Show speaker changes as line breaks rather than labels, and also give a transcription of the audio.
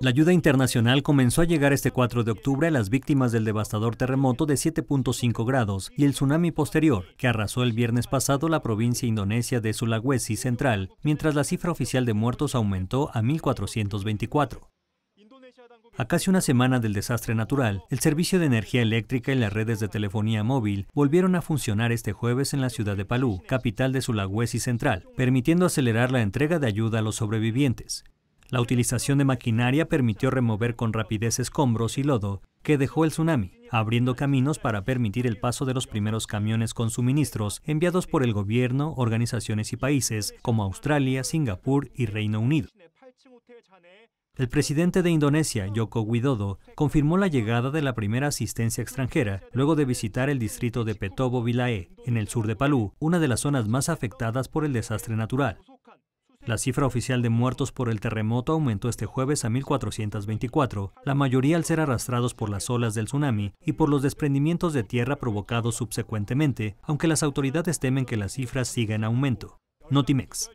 La ayuda internacional comenzó a llegar este 4 de octubre a las víctimas del devastador terremoto de 7.5 grados y el tsunami posterior, que arrasó el viernes pasado la provincia indonesia de Sulawesi Central, mientras la cifra oficial de muertos aumentó a 1.424. A casi una semana del desastre natural, el servicio de energía eléctrica y las redes de telefonía móvil volvieron a funcionar este jueves en la ciudad de palú capital de Sulawesi Central, permitiendo acelerar la entrega de ayuda a los sobrevivientes. La utilización de maquinaria permitió remover con rapidez escombros y lodo que dejó el tsunami, abriendo caminos para permitir el paso de los primeros camiones con suministros enviados por el gobierno, organizaciones y países como Australia, Singapur y Reino Unido. El presidente de Indonesia, Joko Widodo, confirmó la llegada de la primera asistencia extranjera luego de visitar el distrito de Petobo Vilae, en el sur de Palú, una de las zonas más afectadas por el desastre natural. La cifra oficial de muertos por el terremoto aumentó este jueves a 1.424, la mayoría al ser arrastrados por las olas del tsunami y por los desprendimientos de tierra provocados subsecuentemente, aunque las autoridades temen que la cifra siga en aumento. Notimex.